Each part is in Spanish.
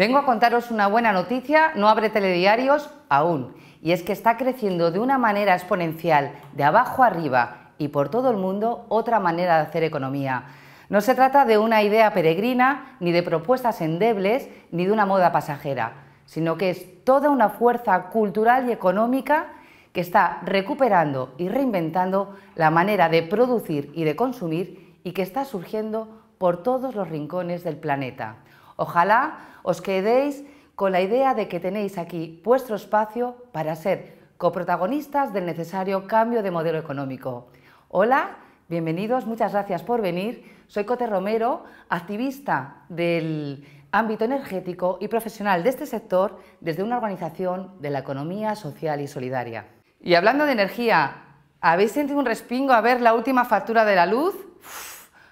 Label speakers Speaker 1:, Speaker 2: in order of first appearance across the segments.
Speaker 1: Vengo a contaros una buena noticia, no abre telediarios aún, y es que está creciendo de una manera exponencial, de abajo arriba y por todo el mundo, otra manera de hacer economía. No se trata de una idea peregrina, ni de propuestas endebles, ni de una moda pasajera, sino que es toda una fuerza cultural y económica que está recuperando y reinventando la manera de producir y de consumir y que está surgiendo por todos los rincones del planeta. Ojalá os quedéis con la idea de que tenéis aquí vuestro espacio para ser coprotagonistas del necesario cambio de modelo económico. Hola, bienvenidos, muchas gracias por venir. Soy Cote Romero, activista del ámbito energético y profesional de este sector desde una organización de la economía social y solidaria. Y hablando de energía, ¿habéis sentido un respingo a ver la última factura de la luz?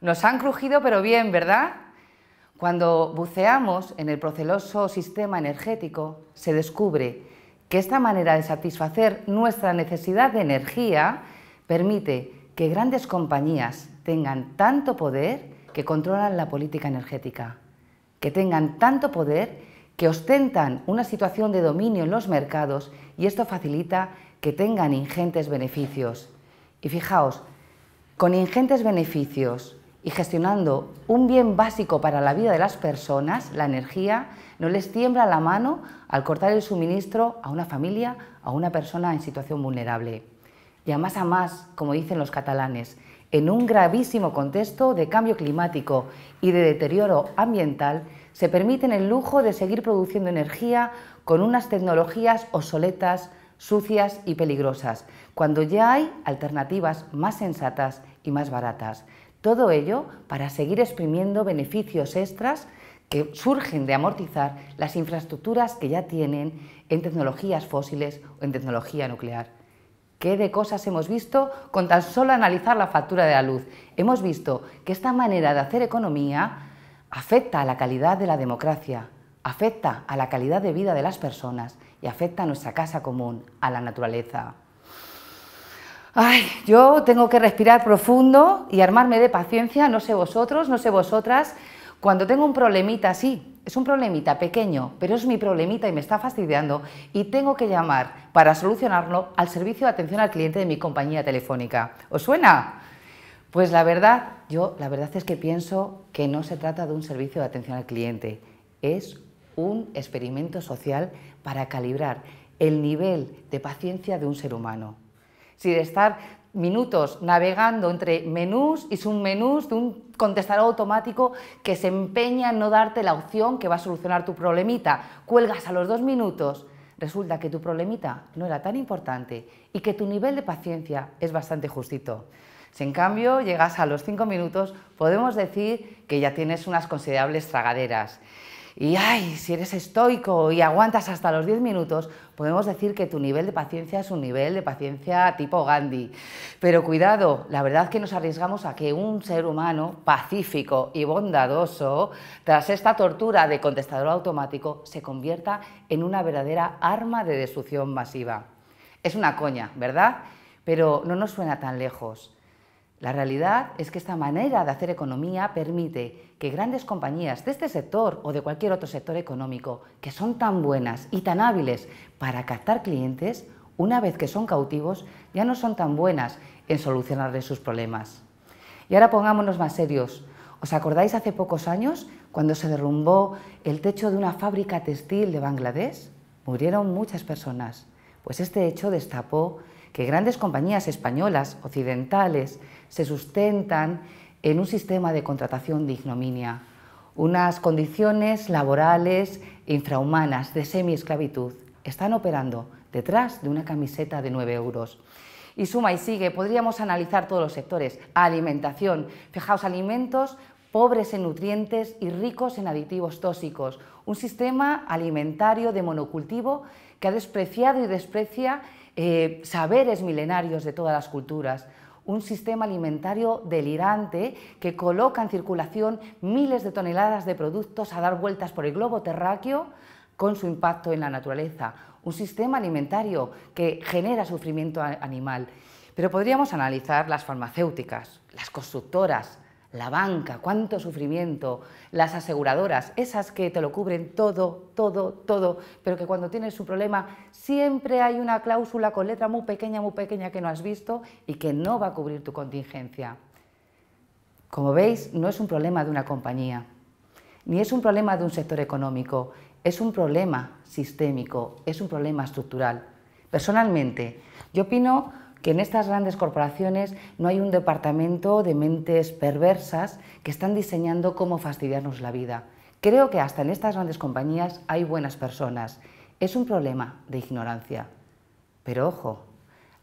Speaker 1: nos han crujido pero bien, ¿verdad? Cuando buceamos en el proceloso sistema energético, se descubre que esta manera de satisfacer nuestra necesidad de energía permite que grandes compañías tengan tanto poder que controlan la política energética, que tengan tanto poder que ostentan una situación de dominio en los mercados y esto facilita que tengan ingentes beneficios. Y fijaos, con ingentes beneficios y gestionando un bien básico para la vida de las personas, la energía, no les tiembla la mano al cortar el suministro a una familia, a una persona en situación vulnerable. Y más a más, como dicen los catalanes, en un gravísimo contexto de cambio climático y de deterioro ambiental, se permiten el lujo de seguir produciendo energía con unas tecnologías obsoletas, sucias y peligrosas, cuando ya hay alternativas más sensatas y más baratas. Todo ello para seguir exprimiendo beneficios extras que surgen de amortizar las infraestructuras que ya tienen en tecnologías fósiles o en tecnología nuclear. ¿Qué de cosas hemos visto con tan solo analizar la factura de la luz? Hemos visto que esta manera de hacer economía afecta a la calidad de la democracia, afecta a la calidad de vida de las personas y afecta a nuestra casa común, a la naturaleza. Ay, yo tengo que respirar profundo y armarme de paciencia, no sé vosotros, no sé vosotras, cuando tengo un problemita así, es un problemita pequeño, pero es mi problemita y me está fastidiando y tengo que llamar para solucionarlo al servicio de atención al cliente de mi compañía telefónica. ¿Os suena? Pues la verdad, yo la verdad es que pienso que no se trata de un servicio de atención al cliente, es un experimento social para calibrar el nivel de paciencia de un ser humano. Si de estar minutos navegando entre menús y submenús de un contestador automático que se empeña en no darte la opción que va a solucionar tu problemita. Cuelgas a los dos minutos. Resulta que tu problemita no era tan importante y que tu nivel de paciencia es bastante justito. Si en cambio llegas a los cinco minutos, podemos decir que ya tienes unas considerables tragaderas y ay, si eres estoico y aguantas hasta los 10 minutos, podemos decir que tu nivel de paciencia es un nivel de paciencia tipo Gandhi. Pero cuidado, la verdad es que nos arriesgamos a que un ser humano pacífico y bondadoso, tras esta tortura de contestador automático, se convierta en una verdadera arma de destrucción masiva. Es una coña, ¿verdad? Pero no nos suena tan lejos. La realidad es que esta manera de hacer economía permite que grandes compañías de este sector o de cualquier otro sector económico, que son tan buenas y tan hábiles para captar clientes, una vez que son cautivos, ya no son tan buenas en solucionarles sus problemas. Y ahora pongámonos más serios. ¿Os acordáis hace pocos años cuando se derrumbó el techo de una fábrica textil de Bangladesh? Murieron muchas personas. Pues este hecho destapó que grandes compañías españolas occidentales se sustentan en un sistema de contratación de ignominia, unas condiciones laborales infrahumanas de semiesclavitud. Están operando detrás de una camiseta de 9 euros. Y suma y sigue, podríamos analizar todos los sectores. Alimentación, fijaos, alimentos pobres en nutrientes y ricos en aditivos tóxicos. Un sistema alimentario de monocultivo que ha despreciado y desprecia eh, saberes milenarios de todas las culturas, un sistema alimentario delirante que coloca en circulación miles de toneladas de productos a dar vueltas por el globo terráqueo con su impacto en la naturaleza, un sistema alimentario que genera sufrimiento animal. Pero podríamos analizar las farmacéuticas, las constructoras, la banca, cuánto sufrimiento, las aseguradoras, esas que te lo cubren todo, todo, todo, pero que cuando tienes su problema siempre hay una cláusula con letra muy pequeña, muy pequeña que no has visto y que no va a cubrir tu contingencia. Como veis, no es un problema de una compañía, ni es un problema de un sector económico, es un problema sistémico, es un problema estructural. Personalmente, yo opino que en estas grandes corporaciones no hay un departamento de mentes perversas que están diseñando cómo fastidiarnos la vida. Creo que hasta en estas grandes compañías hay buenas personas. Es un problema de ignorancia. Pero ojo,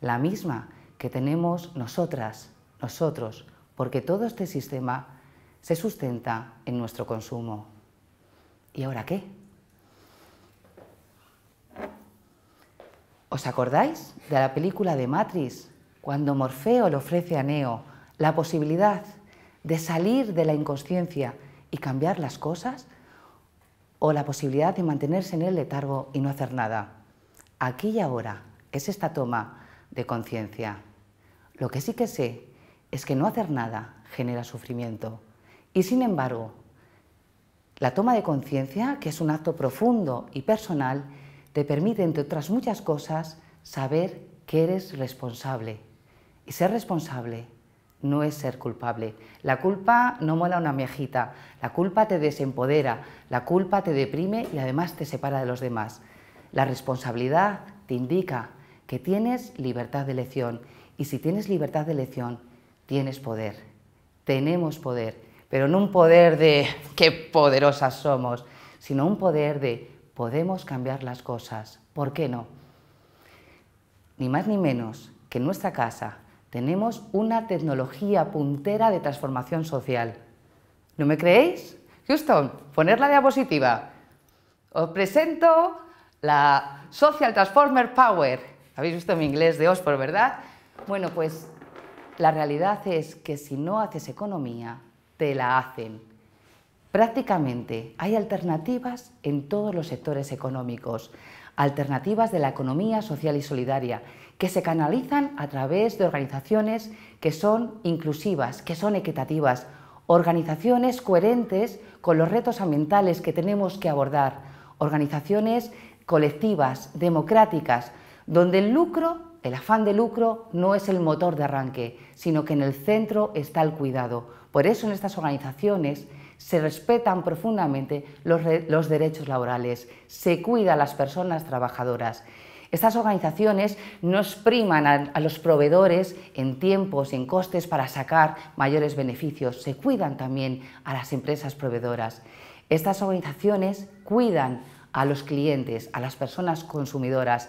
Speaker 1: la misma que tenemos nosotras, nosotros, porque todo este sistema se sustenta en nuestro consumo. ¿Y ahora qué? ¿Os acordáis de la película de Matrix, cuando Morfeo le ofrece a Neo la posibilidad de salir de la inconsciencia y cambiar las cosas? ¿O la posibilidad de mantenerse en el letargo y no hacer nada? Aquí y ahora es esta toma de conciencia. Lo que sí que sé es que no hacer nada genera sufrimiento. Y sin embargo, la toma de conciencia, que es un acto profundo y personal, te permite, entre otras muchas cosas, saber que eres responsable. Y ser responsable no es ser culpable. La culpa no mola una miejita, la culpa te desempodera, la culpa te deprime y además te separa de los demás. La responsabilidad te indica que tienes libertad de elección y si tienes libertad de elección, tienes poder. Tenemos poder, pero no un poder de qué poderosas somos, sino un poder de podemos cambiar las cosas. ¿Por qué no? Ni más ni menos que en nuestra casa tenemos una tecnología puntera de transformación social. ¿No me creéis? Houston, poner la diapositiva. Os presento la Social Transformer Power. Habéis visto mi inglés de Oxford, ¿verdad? Bueno, pues la realidad es que si no haces economía, te la hacen. Prácticamente hay alternativas en todos los sectores económicos, alternativas de la economía social y solidaria, que se canalizan a través de organizaciones que son inclusivas, que son equitativas, organizaciones coherentes con los retos ambientales que tenemos que abordar, organizaciones colectivas, democráticas, donde el lucro, el afán de lucro, no es el motor de arranque, sino que en el centro está el cuidado. Por eso en estas organizaciones se respetan profundamente los, derechos laborales, se cuida a las personas trabajadoras. Estas organizaciones no expriman a, los proveedores en tiempos, y en costes para sacar mayores beneficios. Se cuidan también a las empresas proveedoras. Estas organizaciones cuidan a los clientes, a las personas consumidoras,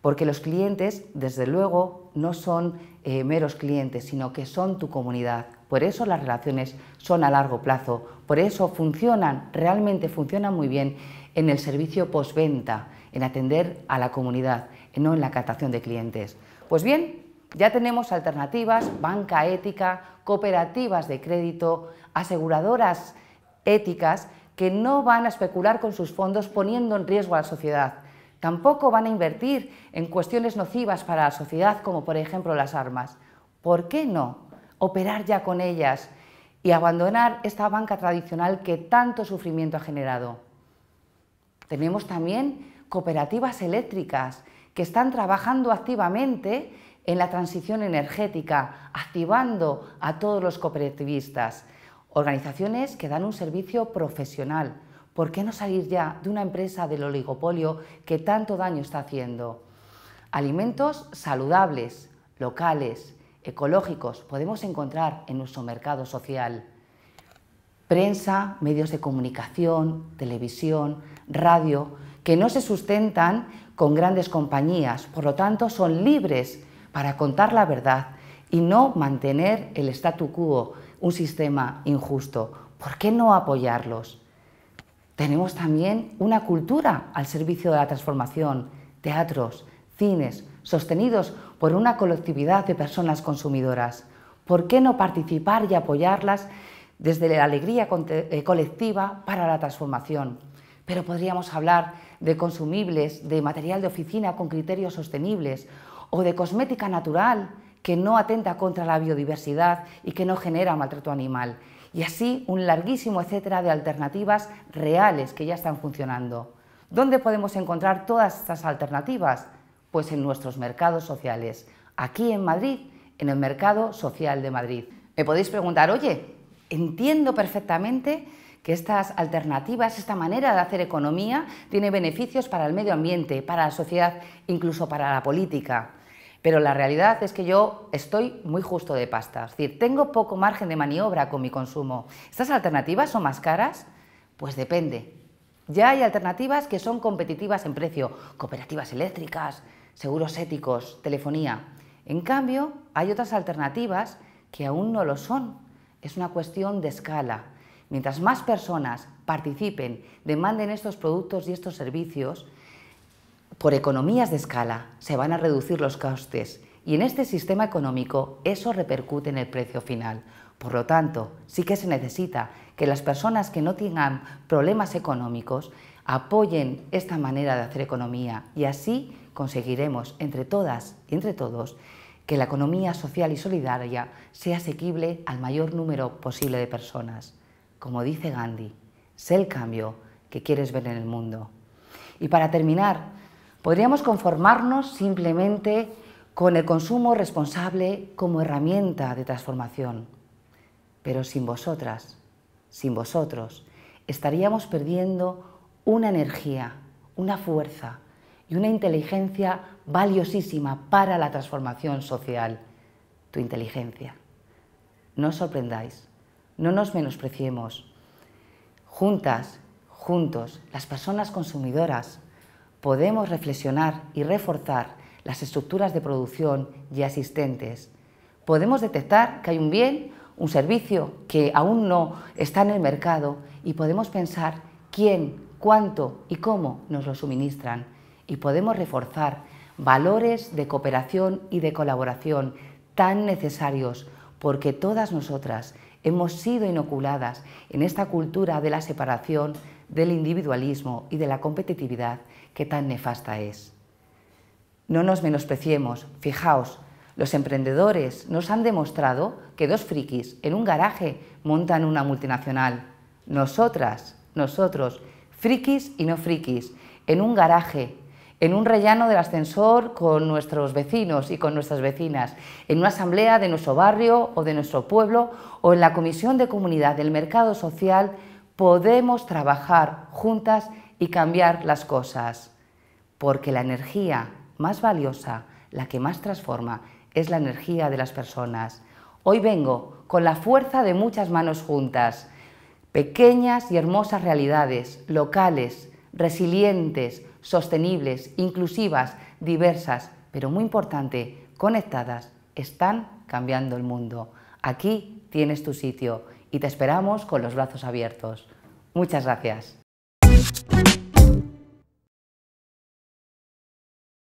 Speaker 1: porque los clientes, desde luego, no son eh, meros clientes, sino que son tu comunidad, por eso las relaciones son a largo plazo, por eso funcionan, realmente funcionan muy bien en el servicio postventa, en atender a la comunidad, no en la captación de clientes. Pues bien, ya tenemos alternativas, banca ética, cooperativas de crédito, aseguradoras éticas que no van a especular con sus fondos poniendo en riesgo a la sociedad. Tampoco van a invertir en cuestiones nocivas para la sociedad como por ejemplo las armas. ¿Por qué no? operar ya con ellas y abandonar esta banca tradicional que tanto sufrimiento ha generado. Tenemos también cooperativas eléctricas que están trabajando activamente en la transición energética, activando a todos los cooperativistas, organizaciones que dan un servicio profesional. ¿Por qué no salir ya de una empresa del oligopolio que tanto daño está haciendo? Alimentos saludables, locales, ecológicos podemos encontrar en nuestro mercado social. Prensa, medios de comunicación, televisión, radio, que no se sustentan con grandes compañías, por lo tanto son libres para contar la verdad y no mantener el statu quo, un sistema injusto. ¿Por qué no apoyarlos? Tenemos también una cultura al servicio de la transformación, teatros, cines, sostenidos por una colectividad de personas consumidoras. ¿Por qué no participar y apoyarlas desde la alegría eh, colectiva para la transformación? Pero podríamos hablar de consumibles, de material de oficina con criterios sostenibles o de cosmética natural que no atenta contra la biodiversidad y que no genera maltrato animal. Y así un larguísimo etcétera de alternativas reales que ya están funcionando. ¿Dónde podemos encontrar todas estas alternativas? Pues en nuestros mercados sociales, aquí en Madrid, en el mercado social de Madrid. Me podéis preguntar, oye, entiendo perfectamente que estas alternativas, esta manera de hacer economía, tiene beneficios para el medio ambiente, para la sociedad, incluso para la política. Pero la realidad es que yo estoy muy justo de pasta, es decir, tengo poco margen de maniobra con mi consumo. ¿Estas alternativas son más caras? Pues depende. Ya hay alternativas que son competitivas en precio, cooperativas eléctricas, seguros éticos, telefonía. En cambio, hay otras alternativas que aún no lo son. Es una cuestión de escala. Mientras más personas participen, demanden estos productos y estos servicios, por economías de escala se van a reducir los costes y en este sistema económico eso repercute en el precio final. Por lo tanto, sí que se necesita que las personas que no tengan problemas económicos apoyen esta manera de hacer economía y así conseguiremos entre todas y entre todos que la economía social y solidaria sea asequible al mayor número posible de personas. Como dice Gandhi, sé el cambio que quieres ver en el mundo. Y para terminar, podríamos conformarnos simplemente con el consumo responsable como herramienta de transformación, pero sin vosotras sin vosotros, estaríamos perdiendo una energía, una fuerza y una inteligencia valiosísima para la transformación social, tu inteligencia. No os sorprendáis, no nos menospreciemos. Juntas, juntos, las personas consumidoras, podemos reflexionar y reforzar las estructuras de producción y asistentes, Podemos detectar que hay un bien un servicio que aún no está en el mercado y podemos pensar quién, cuánto y cómo nos lo suministran. Y podemos reforzar valores de cooperación y de colaboración tan necesarios porque todas nosotras hemos sido inoculadas en esta cultura de la separación, del individualismo y de la competitividad que tan nefasta es. No nos menospreciemos, fijaos, los emprendedores nos han demostrado que dos frikis en un garaje montan una multinacional. Nosotras, nosotros, frikis y no frikis, en un garaje, en un rellano del ascensor con nuestros vecinos y con nuestras vecinas, en una asamblea de nuestro barrio o de nuestro pueblo o en la comisión de comunidad del mercado social, podemos trabajar juntas y cambiar las cosas. Porque la energía más valiosa, la que más transforma, es la energía de las personas. Hoy vengo con la fuerza de muchas manos juntas, pequeñas y hermosas realidades, locales, resilientes, sostenibles, inclusivas, diversas, pero muy importante, conectadas, están cambiando el mundo. Aquí tienes tu sitio y te esperamos con los brazos abiertos. Muchas gracias.